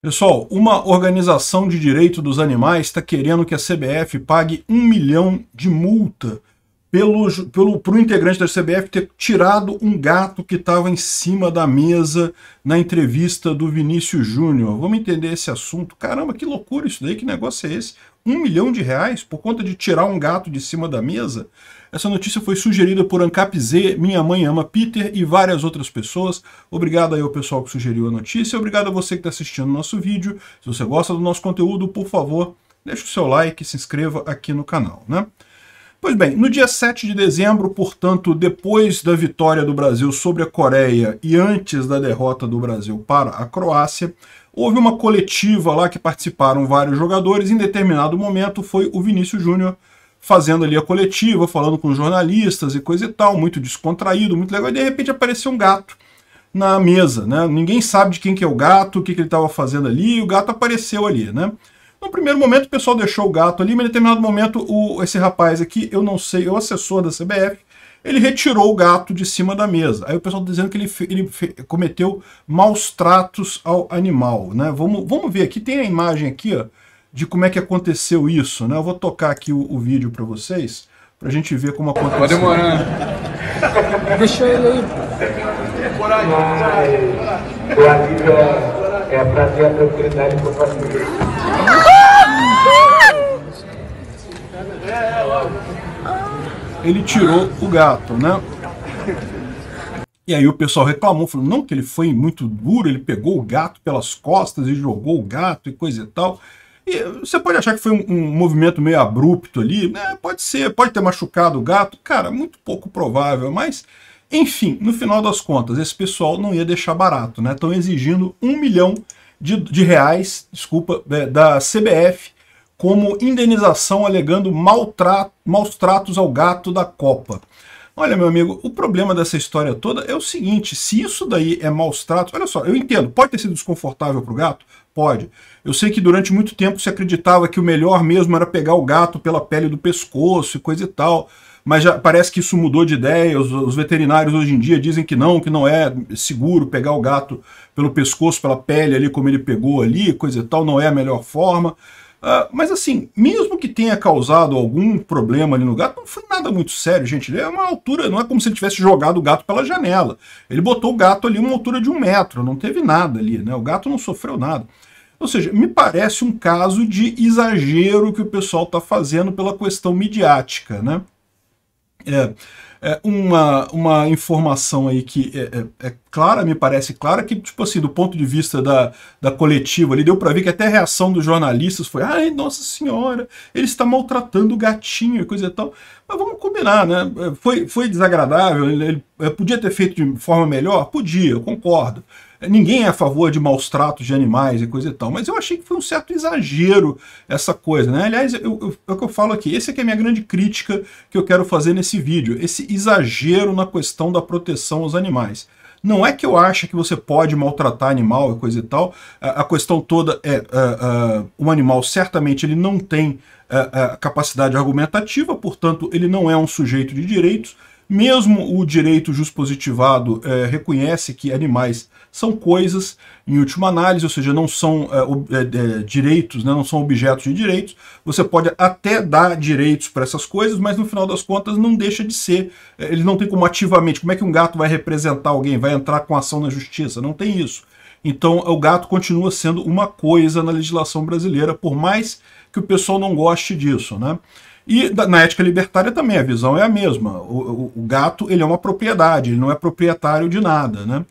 Pessoal, uma organização de direito dos animais está querendo que a CBF pague um milhão de multa pelo, pelo pro integrante da CBF ter tirado um gato que estava em cima da mesa na entrevista do Vinícius Júnior. Vamos entender esse assunto. Caramba, que loucura isso daí, que negócio é esse? Um milhão de reais por conta de tirar um gato de cima da mesa? Essa notícia foi sugerida por Ancap Z, Minha Mãe Ama Peter e várias outras pessoas. Obrigado aí ao pessoal que sugeriu a notícia. Obrigado a você que está assistindo o nosso vídeo. Se você gosta do nosso conteúdo, por favor, deixe o seu like e se inscreva aqui no canal, né? Pois bem, no dia 7 de dezembro, portanto, depois da vitória do Brasil sobre a Coreia e antes da derrota do Brasil para a Croácia, houve uma coletiva lá que participaram vários jogadores. Em determinado momento foi o Vinícius Júnior fazendo ali a coletiva, falando com jornalistas e coisa e tal, muito descontraído, muito legal. E de repente apareceu um gato na mesa, né? Ninguém sabe de quem que é o gato, o que, que ele estava fazendo ali, e o gato apareceu ali, né? No primeiro momento, o pessoal deixou o gato ali, mas em determinado momento, o, esse rapaz aqui, eu não sei, o assessor da CBF, ele retirou o gato de cima da mesa. Aí o pessoal está dizendo que ele, ele cometeu maus tratos ao animal, né? Vamos, vamos ver aqui, tem a imagem aqui, ó, de como é que aconteceu isso, né? Eu vou tocar aqui o, o vídeo para vocês, para a gente ver como aconteceu. Tá demorando. Né? Deixa ele aí. Coragem, coragem. O alívio é, é ter a é tranquilidade e compartilhamento. Ele tirou o gato, né? E aí o pessoal reclamou, falou, não, que ele foi muito duro, ele pegou o gato pelas costas e jogou o gato e coisa e tal. E você pode achar que foi um, um movimento meio abrupto ali, né? Pode ser, pode ter machucado o gato, cara, muito pouco provável, mas enfim, no final das contas, esse pessoal não ia deixar barato, né? Estão exigindo um milhão de, de reais, desculpa, é, da CBF como indenização alegando maus tratos ao gato da Copa. Olha, meu amigo, o problema dessa história toda é o seguinte, se isso daí é maus tratos, olha só, eu entendo, pode ter sido desconfortável para o gato? Pode. Eu sei que durante muito tempo se acreditava que o melhor mesmo era pegar o gato pela pele do pescoço e coisa e tal, mas já parece que isso mudou de ideia, os, os veterinários hoje em dia dizem que não, que não é seguro pegar o gato pelo pescoço, pela pele ali, como ele pegou ali, coisa e tal, não é a melhor forma. Uh, mas assim, mesmo que tenha causado algum problema ali no gato, não foi nada muito sério, gente. Ele é uma altura, não é como se ele tivesse jogado o gato pela janela. Ele botou o gato ali uma altura de um metro, não teve nada ali, né? O gato não sofreu nada. Ou seja, me parece um caso de exagero que o pessoal está fazendo pela questão midiática, né? É, é, uma, uma informação aí que é, é, é, clara, me parece clara, que, tipo assim, do ponto de vista da, da coletiva ali, deu para ver que até a reação dos jornalistas foi: ai, nossa senhora, ele está maltratando o gatinho e coisa e tal. Mas vamos combinar, né? É, foi, foi desagradável, ele, ele é, podia ter feito de forma melhor? Podia, eu concordo. Ninguém é a favor de maus tratos de animais e coisa e tal, mas eu achei que foi um certo exagero essa coisa, né? Aliás, eu, eu, é o que eu falo aqui, essa é a minha grande crítica que eu quero fazer nesse vídeo, esse exagero na questão da proteção aos animais. Não é que eu acho que você pode maltratar animal e coisa e tal, a, a questão toda é, uh, uh, um animal certamente ele não tem uh, capacidade argumentativa, portanto ele não é um sujeito de direitos, mesmo o direito juspositivado é, reconhece que animais são coisas, em última análise, ou seja, não são é, é, é, direitos, né, não são objetos de direitos. Você pode até dar direitos para essas coisas, mas no final das contas não deixa de ser. É, eles não tem como ativamente. Como é que um gato vai representar alguém, vai entrar com ação na justiça? Não tem isso. Então o gato continua sendo uma coisa na legislação brasileira, por mais que o pessoal não goste disso. Né? E na ética libertária também a visão é a mesma. O, o, o gato ele é uma propriedade, ele não é proprietário de nada, né?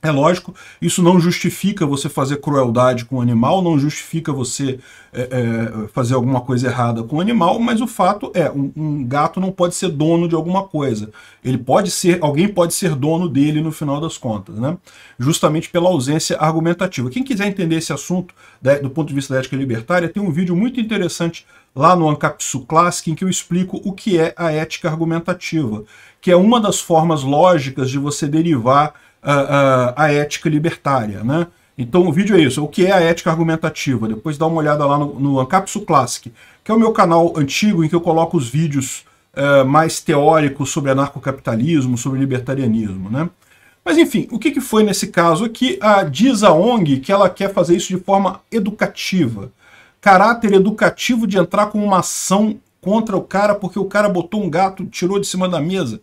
É lógico, isso não justifica você fazer crueldade com o animal, não justifica você é, é, fazer alguma coisa errada com o animal, mas o fato é, um, um, gato não pode ser dono de alguma coisa. Ele pode ser, alguém pode ser dono dele no final das contas, né? Justamente pela ausência argumentativa. Quem quiser entender esse assunto da, né, do ponto de vista da ética libertária, tem um vídeo muito interessante lá no Ancapsu Classic, em que eu explico o que é a ética argumentativa, que é uma das formas lógicas de você derivar a, a ética libertária, né? Então o vídeo é isso, o que é a ética argumentativa. Depois dá uma olhada lá no, no Ancapsu Classic, que é o meu canal antigo em que eu coloco os vídeos uh, mais teóricos sobre anarcocapitalismo, sobre libertarianismo. Né? Mas enfim, o que, que foi nesse caso aqui? A, diz a ONG que ela quer fazer isso de forma educativa. Caráter educativo de entrar com uma ação contra o cara porque o cara botou um gato, tirou de cima da mesa.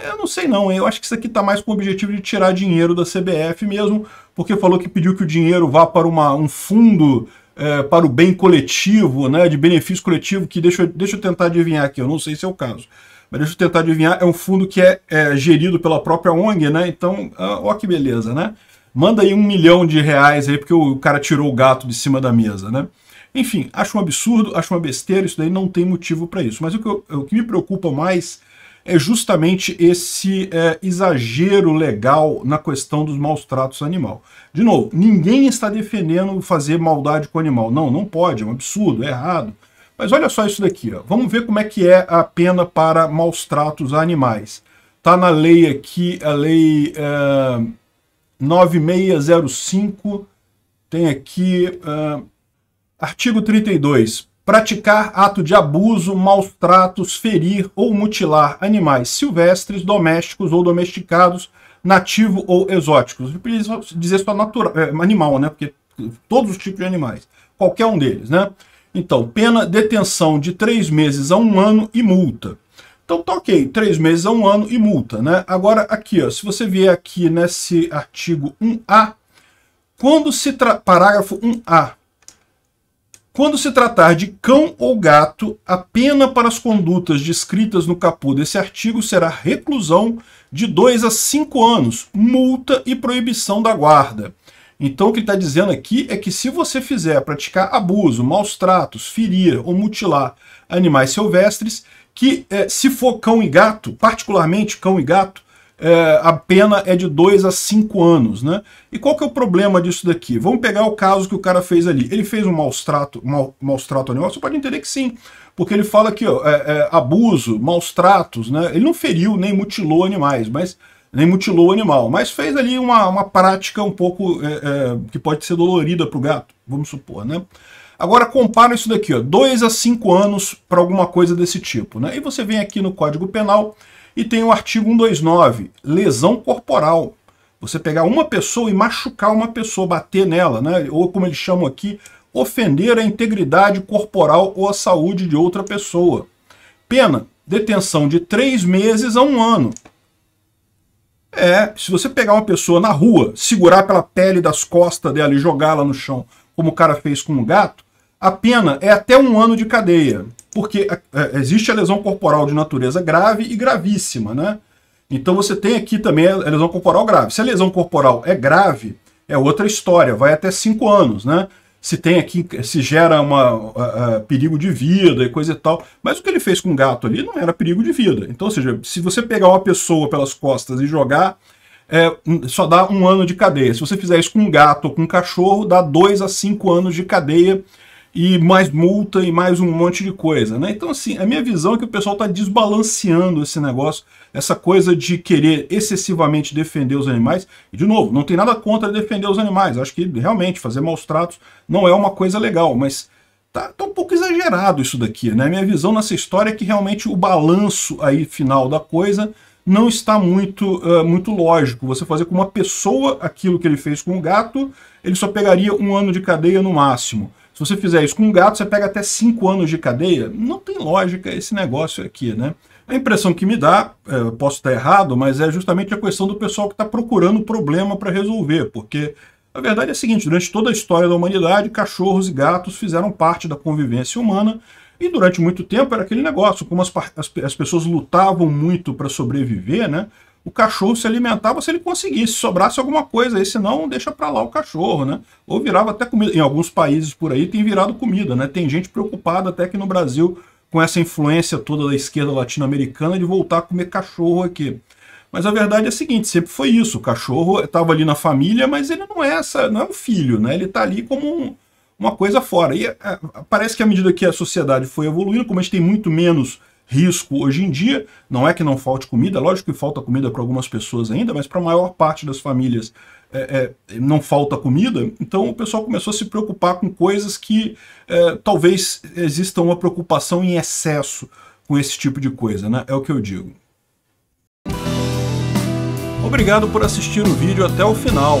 Eu não sei não, hein? eu acho que isso aqui está mais com o objetivo de tirar dinheiro da CBF mesmo, porque falou que pediu que o dinheiro vá para uma, um fundo é, para o bem coletivo, né, de benefício coletivo, que deixa, deixa eu tentar adivinhar aqui, eu não sei se é o caso, mas deixa eu tentar adivinhar, é um fundo que é, é gerido pela própria ONG, né, então, ah, ó que beleza, né? Manda aí um milhão de reais aí, porque o cara tirou o gato de cima da mesa, né? Enfim, acho um absurdo, acho uma besteira, isso daí não tem motivo para isso. Mas o que, eu, o que me preocupa mais é justamente esse é, exagero legal na questão dos maus tratos animal. De novo, ninguém está defendendo fazer maldade com o animal. Não, não pode, é um absurdo, é errado. Mas olha só isso daqui, ó. vamos ver como é que é a pena para maus tratos a animais. Está na lei aqui, a lei é, 9605, tem aqui... É, Artigo 32 praticar ato de abuso, maus tratos, ferir ou mutilar animais silvestres, domésticos ou domesticados, nativo ou exóticos. Eu preciso dizer só natural, é, animal, né? Porque todos os tipos de animais, qualquer um deles, né? Então, pena, detenção de três meses a um ano e multa. Então tá ok, três meses a um ano e multa, né? Agora aqui, ó, se você vier aqui nesse artigo 1A, quando se trata... Parágrafo 1A. Quando se tratar de cão ou gato, a pena para as condutas descritas no caput desse artigo será reclusão de 2 a 5 anos, multa e proibição da guarda. Então o que ele está dizendo aqui é que se você fizer praticar abuso, maus tratos, ferir ou mutilar animais silvestres, que eh, se for cão e gato, particularmente cão e gato, é, a pena é de 2 a 5 anos, né? E qual que é o problema disso daqui? Vamos pegar o caso que o cara fez ali. Ele fez um maus-trato mal, maus trato animal? Você pode entender que sim, porque ele fala que ó, é, é, abuso, maus-tratos, né? Ele não feriu nem mutilou animais, mas nem mutilou o animal, mas fez ali uma, uma prática um pouco é, é, que pode ser dolorida para o gato, vamos supor, né? Agora compara isso daqui, ó, 2 a 5 anos para alguma coisa desse tipo, né? E você vem aqui no Código Penal e tem o artigo 129, lesão corporal. Você pegar uma pessoa e machucar uma pessoa, bater nela, né? ou como eles chamam aqui, ofender a integridade corporal ou a saúde de outra pessoa. Pena, detenção de três meses a um ano. É, se você pegar uma pessoa na rua, segurar pela pele das costas dela e jogá-la no chão, como o cara fez com um gato, a pena é até um ano de cadeia porque é, é, existe a lesão corporal de natureza grave e gravíssima, né? Então você tem aqui também a lesão corporal grave. Se a lesão corporal é grave, é outra história, vai até cinco anos, né? Se tem aqui, se gera uma perigo de vida e coisa e tal. Mas o que ele fez com o gato ali não era perigo de vida. Então, ou seja, se você pegar uma pessoa pelas costas e jogar, é, só dá um ano de cadeia. Se você fizer isso com um gato ou com um cachorro, dá dois a cinco anos de cadeia e mais multa e mais um monte de coisa, né? Então, assim, a minha visão é que o pessoal está desbalanceando esse negócio, essa coisa de querer excessivamente defender os animais. E, de novo, não tem nada contra defender os animais. Acho que, realmente, fazer maus tratos não é uma coisa legal, mas tá, tá um pouco exagerado isso daqui, né? A minha visão nessa história é que, realmente, o balanço aí final da coisa não está muito, uh, muito lógico. Você fazer com uma pessoa aquilo que ele fez com o gato, ele só pegaria um ano de cadeia no máximo. Se você fizer isso com um gato, você pega até 5 anos de cadeia. Não tem lógica esse negócio aqui, né? A impressão que me dá, é, posso estar errado, mas é justamente a questão do pessoal que está procurando o problema para resolver, porque a verdade é a seguinte, durante toda a história da humanidade, cachorros e gatos fizeram parte da convivência humana e durante muito tempo era aquele negócio, como as, as, as pessoas lutavam muito para sobreviver, né? o cachorro se alimentava se ele conseguisse, sobrasse alguma coisa, aí senão deixa para lá o cachorro, né? Ou virava até comida. Em alguns países por aí tem virado comida, né? Tem gente preocupada até que no Brasil, com essa influência toda da esquerda latino-americana, de voltar a comer cachorro aqui. Mas a verdade é a seguinte, sempre foi isso, o cachorro estava ali na família, mas ele não é essa, não é um filho, né? Ele está ali como um, uma coisa fora. E é, é, parece que à medida que a sociedade foi evoluindo, como a gente tem muito menos risco hoje em dia. Não é que não falte comida, lógico que falta comida para algumas pessoas ainda, mas para a maior parte das famílias é, é, não falta comida. Então o pessoal começou a se preocupar com coisas que é, talvez exista uma preocupação em excesso com esse tipo de coisa, né? É o que eu digo. Obrigado por assistir o vídeo até o final.